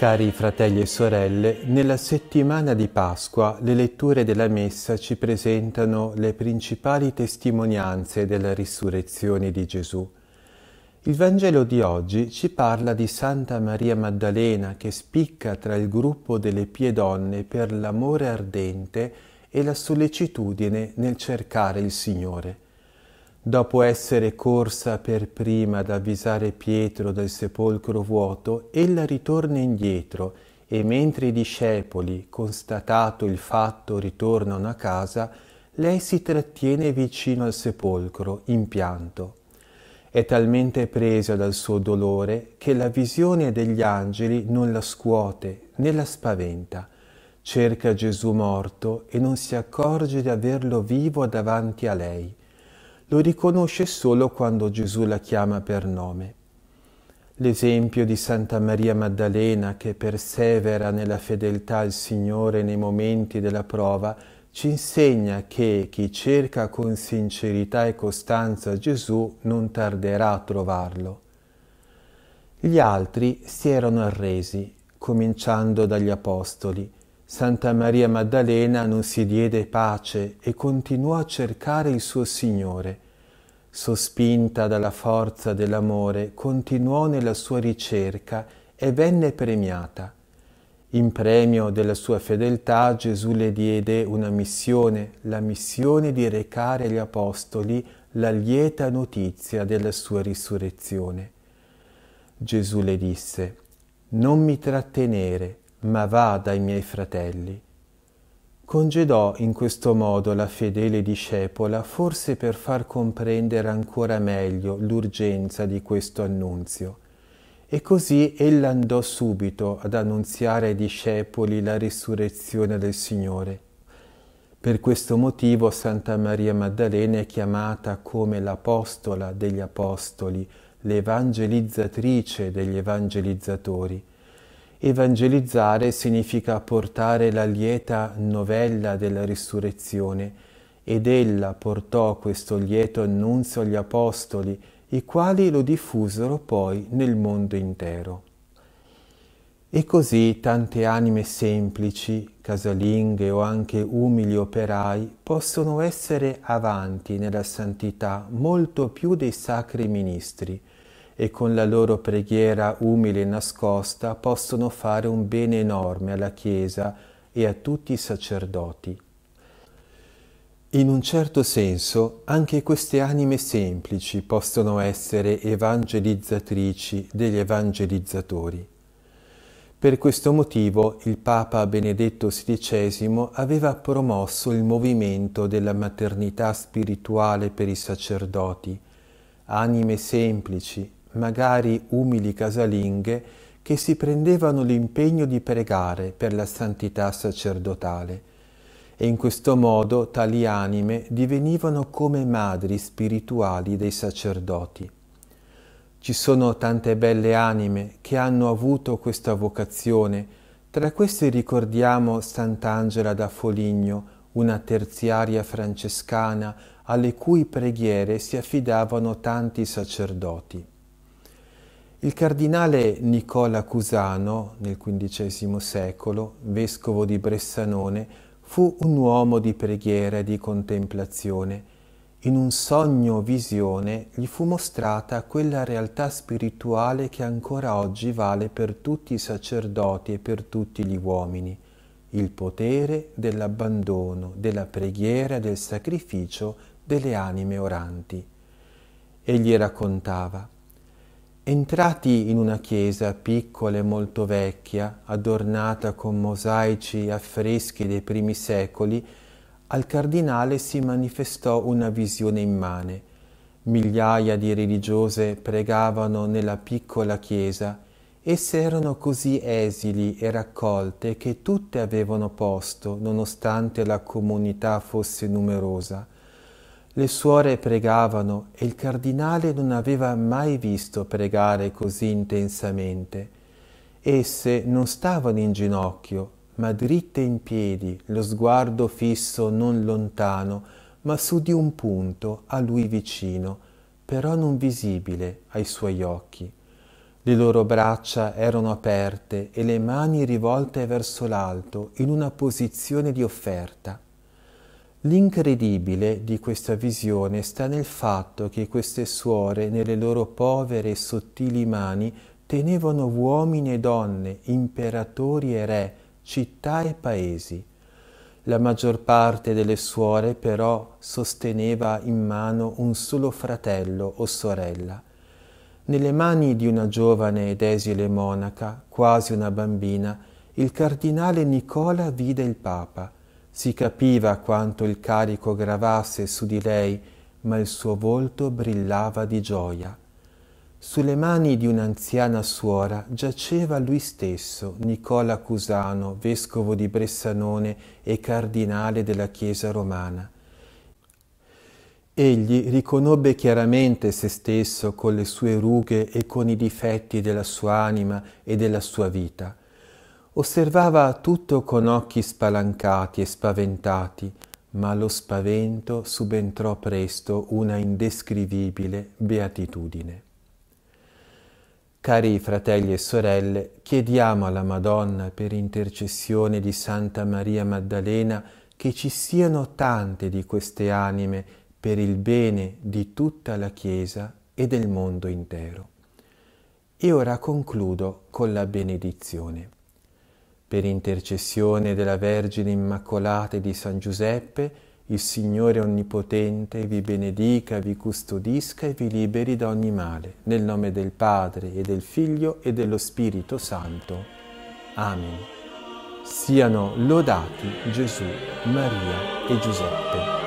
Cari fratelli e sorelle, nella settimana di Pasqua le letture della Messa ci presentano le principali testimonianze della risurrezione di Gesù. Il Vangelo di oggi ci parla di Santa Maria Maddalena che spicca tra il gruppo delle pie donne per l'amore ardente e la sollecitudine nel cercare il Signore dopo essere corsa per prima ad avvisare Pietro del sepolcro vuoto, ella ritorna indietro e mentre i discepoli, constatato il fatto, ritornano a casa, lei si trattiene vicino al sepolcro, in pianto. È talmente presa dal suo dolore che la visione degli angeli non la scuote né la spaventa. Cerca Gesù morto e non si accorge di averlo vivo davanti a lei lo riconosce solo quando Gesù la chiama per nome. L'esempio di Santa Maria Maddalena che persevera nella fedeltà al Signore nei momenti della prova ci insegna che chi cerca con sincerità e costanza Gesù non tarderà a trovarlo. Gli altri si erano arresi, cominciando dagli apostoli, Santa Maria Maddalena non si diede pace e continuò a cercare il suo Signore. Sospinta dalla forza dell'amore, continuò nella sua ricerca e venne premiata. In premio della sua fedeltà Gesù le diede una missione, la missione di recare agli Apostoli la lieta notizia della sua risurrezione. Gesù le disse, Non mi trattenere, ma va dai miei fratelli. Congedò in questo modo la fedele discepola, forse per far comprendere ancora meglio l'urgenza di questo annunzio. E così ella andò subito ad annunziare ai discepoli la risurrezione del Signore. Per questo motivo Santa Maria Maddalena è chiamata come l'apostola degli apostoli, l'evangelizzatrice degli evangelizzatori Evangelizzare significa portare la lieta novella della risurrezione ed ella portò questo lieto annunzio agli apostoli, i quali lo diffusero poi nel mondo intero. E così tante anime semplici, casalinghe o anche umili operai possono essere avanti nella santità molto più dei sacri ministri, e con la loro preghiera umile e nascosta possono fare un bene enorme alla Chiesa e a tutti i sacerdoti. In un certo senso anche queste anime semplici possono essere evangelizzatrici degli evangelizzatori. Per questo motivo il Papa Benedetto XVI aveva promosso il movimento della maternità spirituale per i sacerdoti, anime semplici, magari umili casalinghe, che si prendevano l'impegno di pregare per la santità sacerdotale e in questo modo tali anime divenivano come madri spirituali dei sacerdoti. Ci sono tante belle anime che hanno avuto questa vocazione, tra queste ricordiamo Sant'Angela da Foligno, una terziaria francescana alle cui preghiere si affidavano tanti sacerdoti. Il cardinale Nicola Cusano, nel XV secolo, vescovo di Bressanone, fu un uomo di preghiera e di contemplazione. In un sogno visione gli fu mostrata quella realtà spirituale che ancora oggi vale per tutti i sacerdoti e per tutti gli uomini, il potere dell'abbandono, della preghiera e del sacrificio delle anime oranti. Egli raccontava Entrati in una chiesa piccola e molto vecchia, adornata con mosaici affreschi dei primi secoli, al cardinale si manifestò una visione immane. Migliaia di religiose pregavano nella piccola chiesa Esse erano così esili e raccolte che tutte avevano posto, nonostante la comunità fosse numerosa. Le suore pregavano e il cardinale non aveva mai visto pregare così intensamente. Esse non stavano in ginocchio, ma dritte in piedi, lo sguardo fisso non lontano, ma su di un punto a lui vicino, però non visibile ai suoi occhi. Le loro braccia erano aperte e le mani rivolte verso l'alto in una posizione di offerta. L'incredibile di questa visione sta nel fatto che queste suore nelle loro povere e sottili mani tenevano uomini e donne, imperatori e re, città e paesi. La maggior parte delle suore però sosteneva in mano un solo fratello o sorella. Nelle mani di una giovane ed esile monaca, quasi una bambina, il cardinale Nicola vide il Papa. Si capiva quanto il carico gravasse su di lei, ma il suo volto brillava di gioia. Sulle mani di un'anziana suora giaceva lui stesso, Nicola Cusano, vescovo di Bressanone e cardinale della Chiesa romana. Egli riconobbe chiaramente se stesso con le sue rughe e con i difetti della sua anima e della sua vita osservava tutto con occhi spalancati e spaventati, ma lo spavento subentrò presto una indescrivibile beatitudine. Cari fratelli e sorelle, chiediamo alla Madonna per intercessione di Santa Maria Maddalena che ci siano tante di queste anime per il bene di tutta la Chiesa e del mondo intero. E ora concludo con la benedizione per intercessione della Vergine Immacolata e di San Giuseppe, il Signore Onnipotente vi benedica, vi custodisca e vi liberi da ogni male, nel nome del Padre e del Figlio e dello Spirito Santo. Amen. Siano lodati Gesù, Maria e Giuseppe.